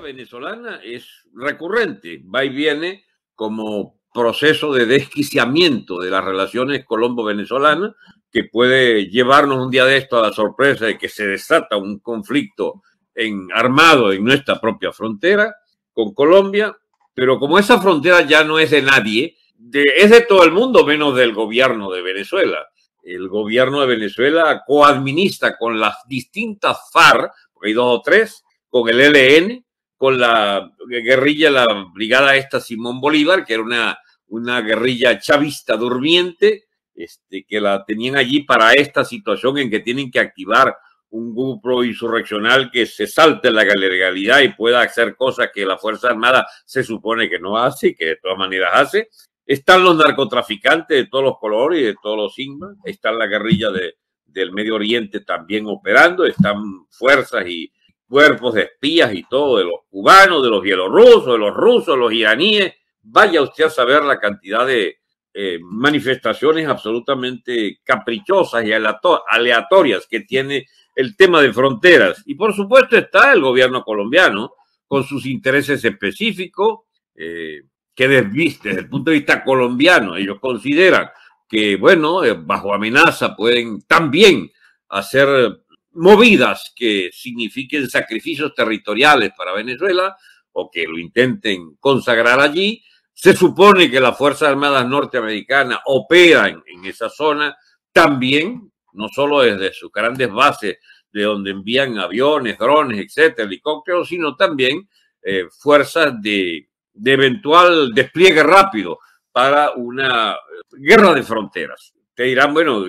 venezolana es recurrente, va y viene como proceso de desquiciamiento de las relaciones colombo venezolana que puede llevarnos un día de esto a la sorpresa de que se desata un conflicto en, armado en nuestra propia frontera con Colombia, pero como esa frontera ya no es de nadie, es de todo el mundo menos del gobierno de Venezuela. El gobierno de Venezuela coadministra con las distintas FARC, dos o tres, con el LN, con la guerrilla, la brigada esta Simón Bolívar, que era una, una guerrilla chavista durmiente, este, que la tenían allí para esta situación en que tienen que activar un grupo insurreccional que se salte la legalidad y pueda hacer cosas que la Fuerza Armada se supone que no hace que de todas maneras hace. Están los narcotraficantes de todos los colores y de todos los signos. están la guerrilla de, del Medio Oriente también operando. Están fuerzas y, cuerpos de espías y todo, de los cubanos, de los bielorrusos, de los rusos, de los iraníes. Vaya usted a saber la cantidad de eh, manifestaciones absolutamente caprichosas y aleatorias que tiene el tema de fronteras. Y por supuesto está el gobierno colombiano con sus intereses específicos eh, que desviste desde el punto de vista colombiano. Ellos consideran que, bueno, eh, bajo amenaza pueden también hacer movidas que signifiquen sacrificios territoriales para Venezuela o que lo intenten consagrar allí. Se supone que las Fuerzas Armadas norteamericanas operan en esa zona también, no solo desde sus grandes bases de donde envían aviones, drones, etcétera, helicópteros, sino también eh, fuerzas de, eventual despliegue rápido para una eh, guerra de fronteras. Te dirán, bueno,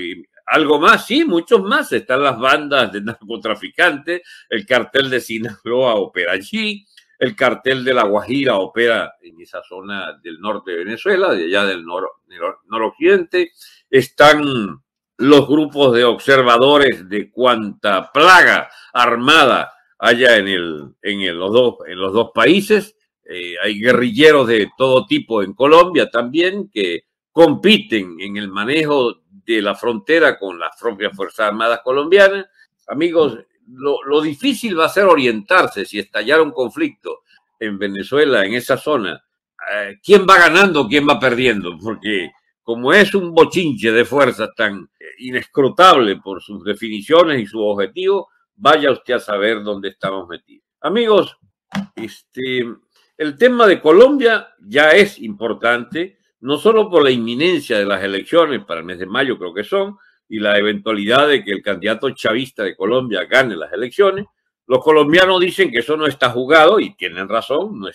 algo más, sí, muchos más. Están las bandas de narcotraficantes, el cartel de Sinaloa opera allí, el cartel de La Guajira opera en esa zona del norte de Venezuela, de allá del, noroccidente. Están los grupos de observadores de cuanta plaga armada haya en, el, en, los, dos, en los dos países. Eh, hay guerrilleros de todo tipo en Colombia también que compiten en el manejo de la frontera con las propias Fuerzas Armadas colombianas. Amigos, lo, difícil va a ser orientarse si estallara un conflicto en Venezuela, en esa zona, eh, quién va ganando, quién va perdiendo, porque como es un bochinche de fuerzas tan eh, inescrutable por sus definiciones y su objetivo, vaya usted a saber dónde estamos metidos. Amigos, este, el tema de Colombia ya es importante, no solo por la inminencia de las elecciones para el mes de mayo creo que son, y la eventualidad de que el candidato chavista de Colombia gane las elecciones, los colombianos dicen que eso no está jugado y tienen razón, no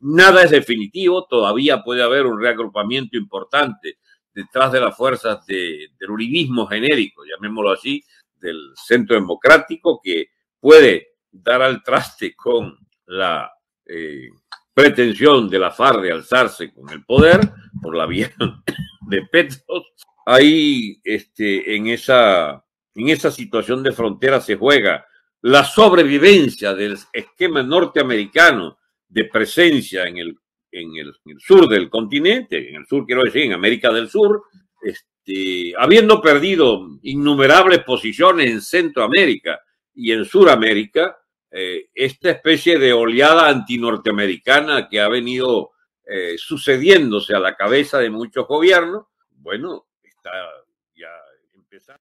nada es definitivo, todavía puede haber un reagrupamiento importante detrás de las fuerzas del uribismo genérico, llamémoslo así, del centro democrático, que puede dar al traste con la eh, pretensión de la FARC de alzarse con el poder por la vía de Petros, ahí este, en, esa, en esa situación de frontera se juega la sobrevivencia del esquema norteamericano de presencia en el, en el, sur del continente, en el sur quiero decir, en América del Sur, este, habiendo perdido innumerables posiciones en Centroamérica y en Suramérica, eh, esta especie de oleada antinorteamericana que ha venido eh, sucediéndose a la cabeza de muchos gobiernos, bueno, está ya empezando.